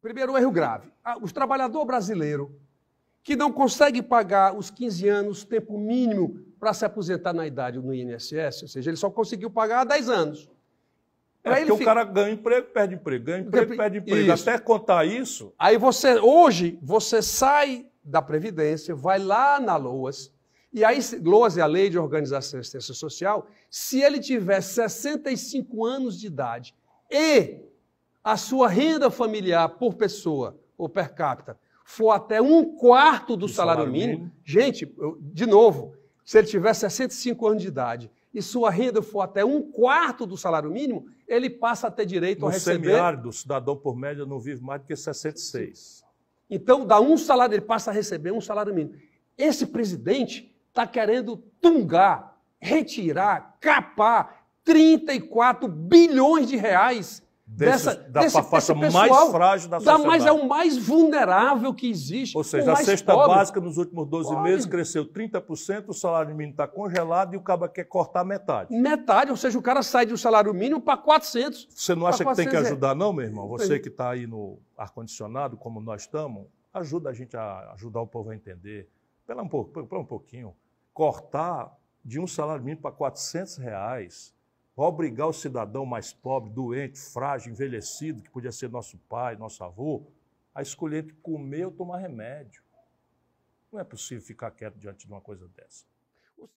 Primeiro, um erro grave. Ah, o trabalhador brasileiro que não consegue pagar os 15 anos, tempo mínimo para se aposentar na idade no INSS, ou seja, ele só conseguiu pagar há 10 anos. É porque o fica... cara ganha emprego, perde emprego, ganha emprego, perde emprego. Isso. Até contar isso. Aí você, hoje, você sai da Previdência, vai lá na LOAS, e aí, LOAS é a Lei de Organização e Assistência Social, se ele tiver 65 anos de idade e a sua renda familiar por pessoa ou per capita for até um quarto do, do salário, salário, mínimo, mínimo. gente, eu, de novo, se ele tiver 65 anos de idade e sua renda for até um quarto do salário mínimo, ele passa a ter direito no a receber. O semiárido, cidadão por média não vive mais do que 66. Então, dá um salário, ele passa a receber um salário mínimo. Esse presidente está querendo tungar, retirar, capar 34 bilhões de reais Dessa, dessa, da faixa mais frágil da sociedade. Da mais, é o mais vulnerável que existe. Ou seja, a cesta pobre. básica nos últimos 12 pobre. meses cresceu 30%, o salário mínimo está congelado e o cara quer cortar metade. Metade, ou seja, o cara sai de um salário mínimo para 400. Você não acha que tem que ajudar, não, meu irmão? Você que está aí no ar-condicionado, como nós estamos, ajuda a gente a ajudar o povo a entender. Pela um pouco, pela um pouquinho. Cortar de um salário mínimo para 400 reais obrigar o cidadão mais pobre, doente, frágil, envelhecido, que podia ser nosso pai, nosso avô, a escolher entre comer ou tomar remédio. Não é possível ficar quieto diante de uma coisa dessa.